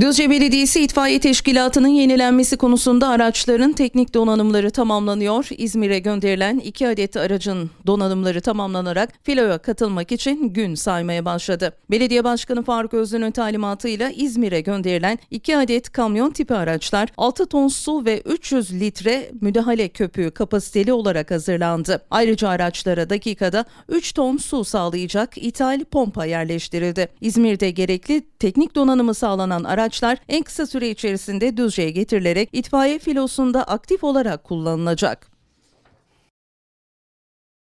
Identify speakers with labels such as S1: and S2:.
S1: Düzce Belediyesi İtfaiye Teşkilatı'nın yenilenmesi konusunda araçların teknik donanımları tamamlanıyor. İzmir'e gönderilen iki adet aracın donanımları tamamlanarak filoya katılmak için gün saymaya başladı. Belediye Başkanı Faruk Özlü'nün talimatıyla İzmir'e gönderilen iki adet kamyon tipi araçlar 6 ton su ve 300 litre müdahale köpüğü kapasiteli olarak hazırlandı. Ayrıca araçlara dakikada 3 ton su sağlayacak ithal pompa yerleştirildi. İzmir'de gerekli teknik donanımı sağlanan araçlar araçlar en kısa süre içerisinde Düzce'ye getirilerek itfaiye filosunda aktif olarak kullanılacak.